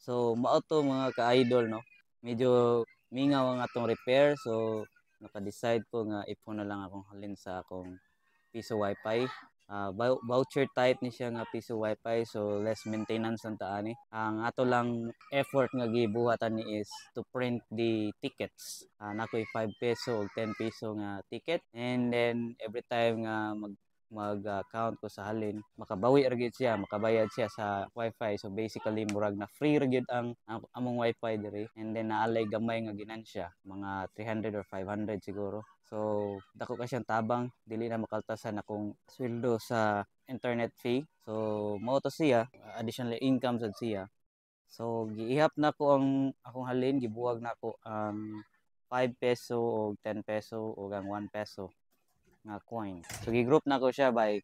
So mao to mga ka-idol no. Medyo mingaw ang atong repair so naka-decide ko nga ipon na lang akong halin sa akong piso wifi uh, voucher tight ni siya nga piso wifi so less maintenance ang taani ang ato lang effort nga gibuhatan ni is to print the tickets uh, nakoy 5 peso o 10 peso nga ticket and then every time nga mag mag-account ko sa halin makabawi ra siya makabayad siya sa wifi so basically murag na free ra gyud ang among wifi diri and then naalay gamay nga ginansya mga 300 or 500 siguro So, dako ka siyang tabang, dili na makaltasan akong sweldo sa internet fee. So, mao siya, additional income sad siya. So, giihap na ko ang akong halin, gibuwag na ko ang 5 peso o 10 peso o ang 1 peso nga coin. So gigroup na ko siya by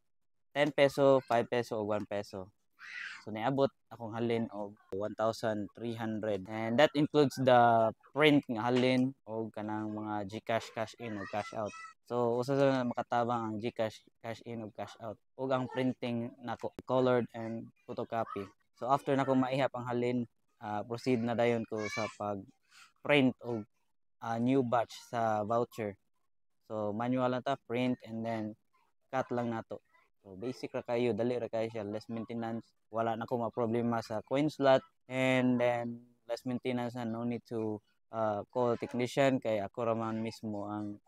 10 peso, 5 peso o 1 peso. So niabot akong halin og 1,300 and that includes the print nga halin og kanang mga GCash cash in o cash out. So usa sa makatabang ang GCash cash in ug cash out og ang printing nako colored and photocopy. So after nako maihap ang halin, uh, proceed na dayon ko sa pag print og uh, new batch sa voucher. So manual na ta print and then cut lang nato. So basic ra kayo, dali ra kayo siya, less maintenance, wala na ko problema sa coin slot and then less maintenance na no need to uh, call technician kay ako ra man mismo ang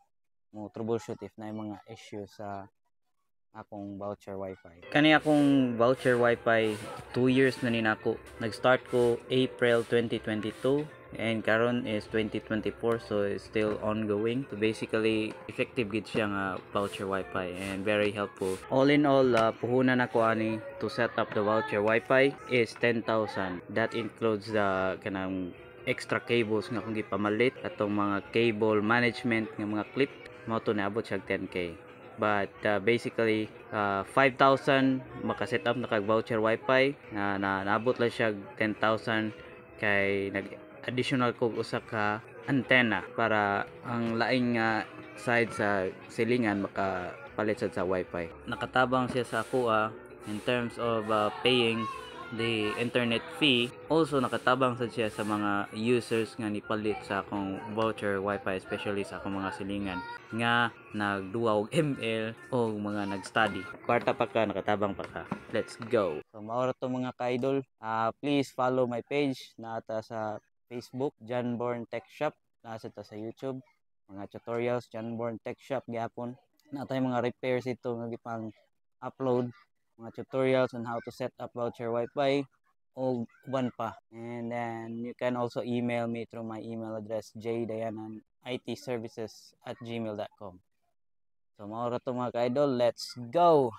mo troubleshoot if na mga issue sa akong voucher wifi. Kani akong voucher wifi 2 years na ninako. Nag-start ko April 2022 and karon is 2024 so it's still ongoing so basically effective gid siya nga voucher wifi and very helpful all in all uh, puhunan ako ani to set up the voucher wifi is 10,000 that includes the kanang extra cables nga kung gipamalit atong mga cable management nga mga clip mo to naabot siya 10k but uh, basically uh, 5,000 makaset up na kag voucher wifi uh, na naabot lang siya 10,000 kay nag additional ko usa ka antenna para ang laing nga ah, side sa silingan makapalit sad sa wifi nakatabang siya sa kuha in terms of uh, paying the internet fee also nakatabang sad siya sa mga users nga nipalit sa akong voucher wifi especially sa akong mga silingan nga nagduwa og ML o mga nagstudy kwarta pa ka nakatabang pa ka let's go so maura to mga kaidol uh, please follow my page na ata sa Facebook, John Born Tech Shop. Nasa ta sa YouTube. Mga tutorials, John Born Tech Shop, gapon. Natay mga repairs ito, nga gipang upload. Mga tutorials on how to set up voucher Wi-Fi. O one pa. And then, you can also email me through my email address, jdayananitservices at gmail.com. So, maura to mga ka-idol. Let's go!